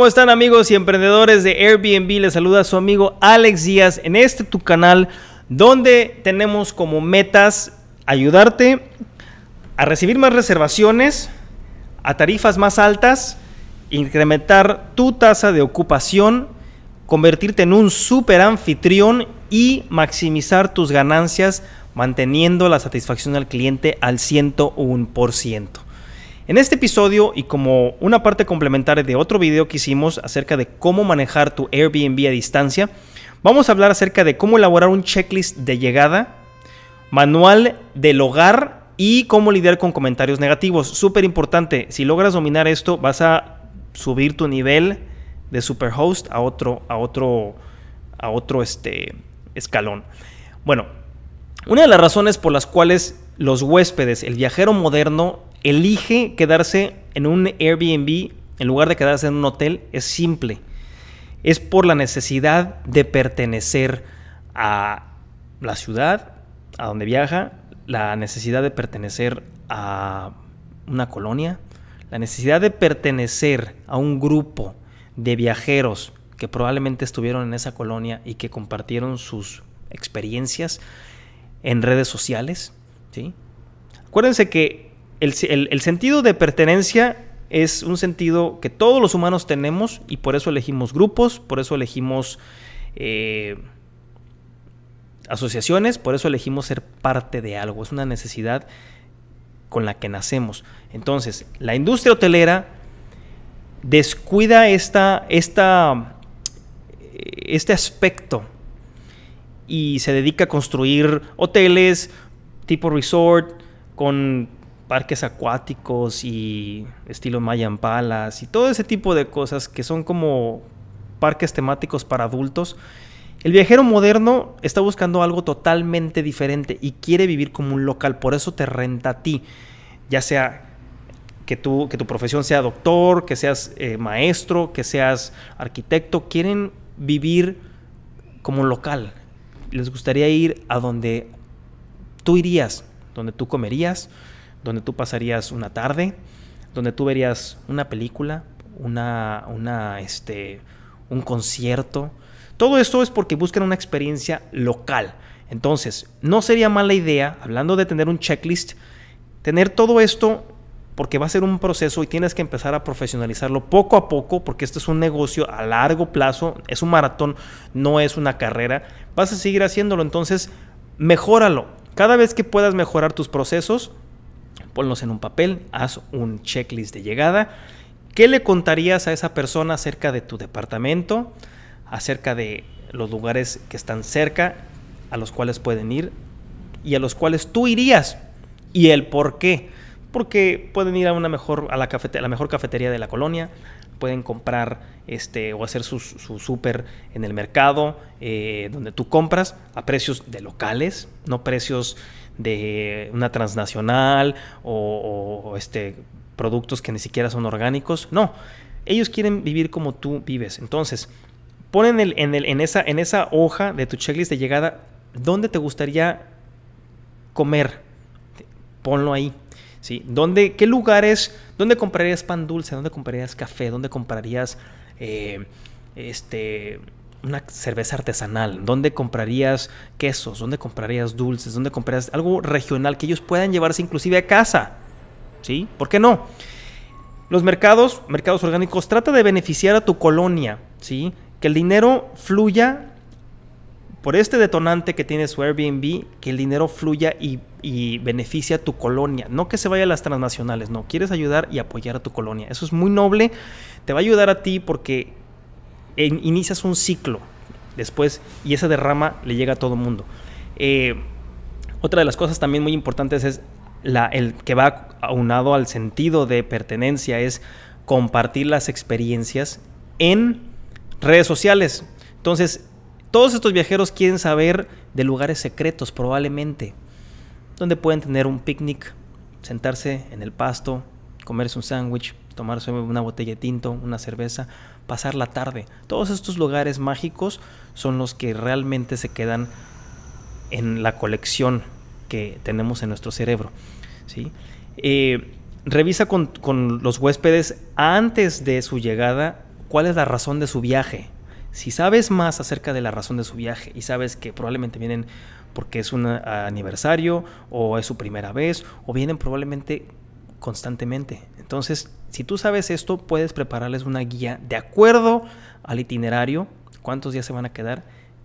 ¿Cómo están amigos y emprendedores de Airbnb? Les saluda su amigo Alex Díaz en este tu canal donde tenemos como metas ayudarte a recibir más reservaciones a tarifas más altas, incrementar tu tasa de ocupación, convertirte en un super anfitrión y maximizar tus ganancias manteniendo la satisfacción al cliente al 101%. En este episodio y como una parte complementaria de otro video que hicimos acerca de cómo manejar tu Airbnb a distancia, vamos a hablar acerca de cómo elaborar un checklist de llegada, manual del hogar y cómo lidiar con comentarios negativos. Súper importante, si logras dominar esto vas a subir tu nivel de superhost a otro, a otro, a otro este, escalón. Bueno, una de las razones por las cuales los huéspedes, el viajero moderno, elige quedarse en un Airbnb en lugar de quedarse en un hotel, es simple. Es por la necesidad de pertenecer a la ciudad, a donde viaja, la necesidad de pertenecer a una colonia, la necesidad de pertenecer a un grupo de viajeros que probablemente estuvieron en esa colonia y que compartieron sus experiencias en redes sociales ¿sí? Acuérdense que el, sentido de pertenencia es un sentido que todos los humanos tenemos y por eso elegimos grupos, por eso elegimos eh, asociaciones, por eso elegimos ser parte de algo, es una necesidad con la que nacemos. Entonces, la industria hotelera descuida esta, este aspecto y se dedica a construir hoteles, tipo resort con parques acuáticos y estilo Mayan Palace y todo ese tipo de cosas que son como parques temáticos para adultos. El viajero moderno está buscando algo totalmente diferente y quiere vivir como un local, por eso te renta a ti, ya sea que tu, que tu profesión sea doctor, que seas eh, maestro, que seas arquitecto, quieren vivir como un local. Les gustaría ir a donde irías, donde tú comerías, donde tú pasarías una tarde, donde tú verías una película, una, una, este, un concierto. Todo esto es porque buscan una experiencia local. Entonces, no sería mala idea, hablando de tener un checklist, tener todo esto porque va a ser un proceso y tienes que empezar a profesionalizarlo poco a poco, porque esto es un negocio a largo plazo, es un maratón, no es una carrera. Vas a seguir haciéndolo, entonces mejóralo, cada vez que puedas mejorar tus procesos, ponlos en un papel, haz un checklist de llegada. ¿Qué le contarías a esa persona acerca de tu departamento, acerca de los lugares que están cerca, a los cuales pueden ir y a los cuales tú irías y el por qué? Porque pueden ir a una mejor a la, la mejor cafetería de la colonia, pueden comprar este, o hacer su, su super en el mercado, eh, donde tú compras a precios de locales, no precios de una transnacional o, este, productos que ni siquiera son orgánicos. No, ellos quieren vivir como tú vives. Entonces, pon en, el, en, el, en, esa, en esa hoja de tu checklist de llegada dónde te gustaría comer. Ponlo ahí. ¿sí? ¿Dónde, ¿Qué lugares, dónde comprarías pan dulce, dónde comprarías café, dónde comprarías eh, este, una cerveza artesanal, dónde comprarías quesos, dónde comprarías dulces, dónde comprarías algo regional que ellos puedan llevarse inclusive a casa. ¿Sí? ¿Por qué no? Los mercados, mercados orgánicos, trata de beneficiar a tu colonia, ¿sí? Que el dinero fluya por este detonante que tiene su Airbnb, que el dinero fluya y, beneficia a tu colonia. No que se vaya a las transnacionales, no. Quieres ayudar y apoyar a tu colonia. Eso es muy noble. Te va a ayudar a ti porque inicias un ciclo después y esa derrama le llega a todo el mundo. Eh, otra de las cosas también muy importantes es la, el que va aunado al sentido de pertenencia, es compartir las experiencias en redes sociales. Entonces, todos estos viajeros quieren saber de lugares secretos, probablemente, donde pueden tener un picnic, sentarse en el pasto, comerse un sándwich, tomarse una botella de tinto, una cerveza, pasar la tarde. Todos estos lugares mágicos son los que realmente se quedan en la colección que tenemos en nuestro cerebro. ¿sí? Eh, revisa con, con los huéspedes antes de su llegada cuál es la razón de su viaje si sabes más acerca de la razón de su viaje y sabes que probablemente vienen porque es un aniversario o es su primera vez o vienen probablemente constantemente. Entonces, si tú sabes esto, puedes prepararles una guía de acuerdo al itinerario, cuántos días se van a quedar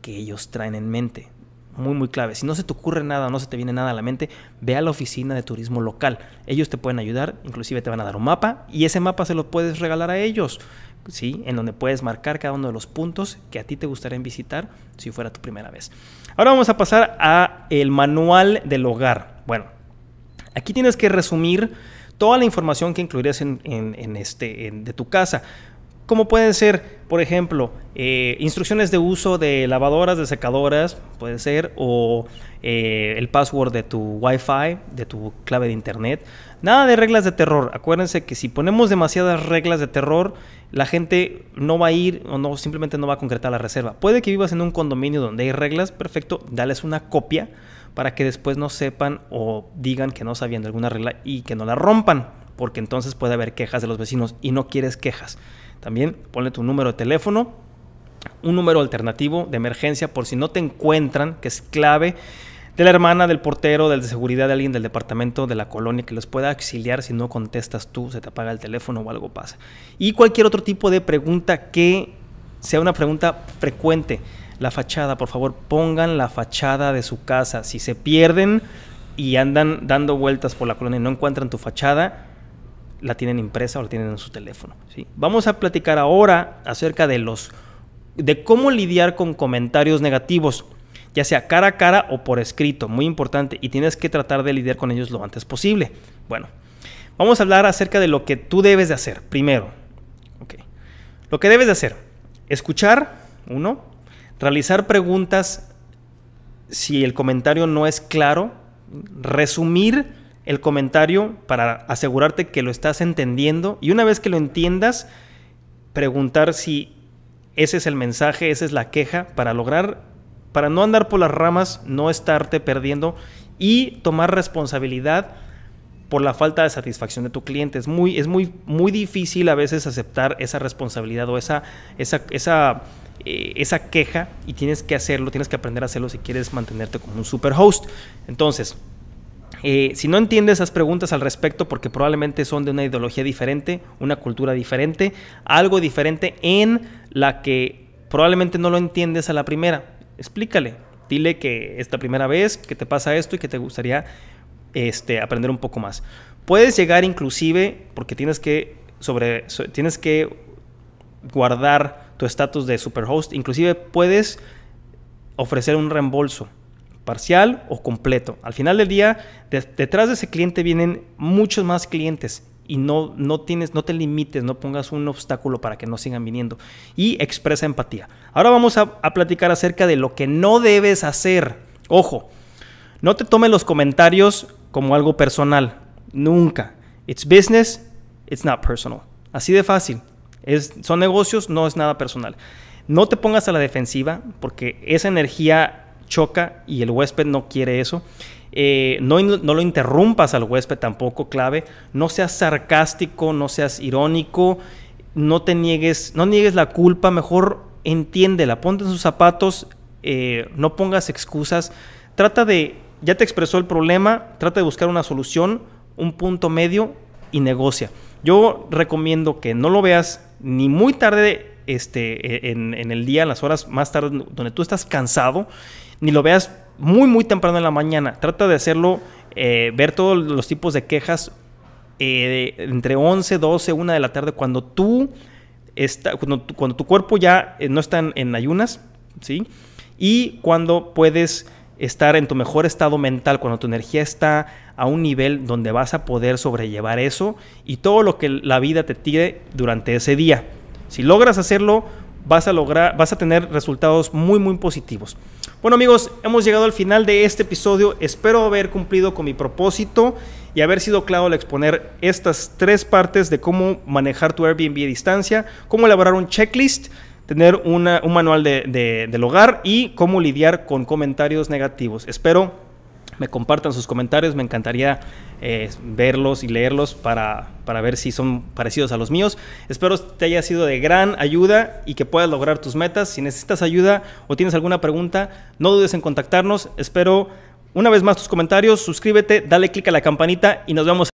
que ellos traen en mente muy muy clave. Si no se te ocurre nada no se te viene nada a la mente, ve a la oficina de turismo local. Ellos te pueden ayudar, inclusive te van a dar un mapa y ese mapa se lo puedes regalar a ellos, ¿sí? En donde puedes marcar cada uno de los puntos que a ti te gustaría visitar si fuera tu primera vez. Ahora vamos a pasar a el manual del hogar. Bueno, aquí tienes que resumir toda la información que incluirías en, este, de tu casa como pueden ser, por ejemplo, eh, instrucciones de uso de lavadoras, de secadoras, puede ser, o eh, el password de tu Wi-Fi, de tu clave de internet. Nada de reglas de terror. Acuérdense que si ponemos demasiadas reglas de terror, la gente no va a ir o no simplemente no va a concretar la reserva. Puede que vivas en un condominio donde hay reglas, perfecto, dales una copia para que después no sepan o digan que no sabían de alguna regla y que no la rompan, porque entonces puede haber quejas de los vecinos y no quieres quejas. También ponle tu número de teléfono, un número alternativo de emergencia por si no te encuentran, que es clave, de la hermana, del portero, del de seguridad, de alguien del departamento, de la colonia, que los pueda auxiliar si no contestas tú, se te apaga el teléfono o algo pasa. Y cualquier otro tipo de pregunta que sea una pregunta frecuente. La fachada, por favor, pongan la fachada de su casa. Si se pierden y andan dando vueltas por la colonia y no encuentran tu fachada, la tienen impresa o la tienen en su teléfono. Vamos a platicar ahora acerca de los de cómo lidiar con comentarios negativos, ya sea cara a cara o por escrito, muy importante, y tienes que tratar de lidiar con ellos lo antes posible. Bueno, vamos a hablar acerca de lo que tú debes de hacer primero. Lo que debes de hacer, escuchar, uno, realizar preguntas si el comentario no es claro, resumir el comentario para asegurarte que lo estás entendiendo y una vez que lo entiendas, preguntar si ese es el mensaje, esa es la queja para lograr, para no andar por las ramas, no estarte perdiendo y tomar responsabilidad por la falta de satisfacción de tu cliente. Es muy, es muy, muy difícil a veces aceptar esa responsabilidad o esa, esa, esa, eh, queja y tienes que hacerlo, tienes que aprender a hacerlo si quieres mantenerte como un superhost. host. Entonces, eh, si no entiendes esas preguntas al respecto, porque probablemente son de una ideología diferente, una cultura diferente, algo diferente en la que probablemente no lo entiendes a la primera, explícale. Dile que esta primera vez que te pasa esto y que te gustaría este, aprender un poco más. Puedes llegar inclusive, porque tienes que, sobre, tienes que guardar tu estatus de superhost, inclusive puedes ofrecer un reembolso parcial o completo. Al final del día, detrás de ese cliente vienen muchos más clientes y no, no, tienes, no te limites, no pongas un obstáculo para que no sigan viniendo. Y expresa empatía. Ahora vamos a, platicar acerca de lo que no debes hacer. Ojo, no te tomes los comentarios como algo personal. Nunca. It's business, it's not personal. Así de fácil. Es, son negocios, no es nada personal. No te pongas a la defensiva porque esa energía choca y el huésped no quiere eso. Eh, no, lo interrumpas al huésped tampoco, clave. No seas sarcástico, no seas irónico, no te niegues, no niegues la culpa, mejor entiéndela, ponte en sus zapatos, eh, no pongas excusas. Trata de, ya te expresó el problema, trata de buscar una solución, un punto medio y negocia. Yo recomiendo que no lo veas ni muy tarde este, e, en, en el día, en las horas más tarde, donde tú estás cansado ni lo veas muy, muy temprano en la mañana. Trata de hacerlo, eh, ver todos los tipos de quejas eh, entre 11, 12, 1 de la tarde, cuando tú está, cuando, tu, cuerpo ya eh, no está en, en, ayunas, ¿sí? Y cuando puedes estar en tu mejor estado mental, cuando tu energía está a un nivel donde vas a poder sobrellevar eso y todo lo que la vida te tire durante ese día. Si logras hacerlo, vas a lograr, vas a tener resultados muy, muy positivos. Bueno amigos, hemos llegado al final de este episodio. Espero haber cumplido con mi propósito y haber sido claro al exponer estas tres partes de cómo manejar tu Airbnb a distancia, cómo elaborar un checklist, tener un manual de, del hogar y cómo lidiar con comentarios negativos. Espero me compartan sus comentarios, me encantaría eh, verlos y leerlos para, para ver si son parecidos a los míos. Espero te haya sido de gran ayuda y que puedas lograr tus metas. Si necesitas ayuda o tienes alguna pregunta, no dudes en contactarnos. Espero una vez más tus comentarios, suscríbete, dale click a la campanita y nos vemos.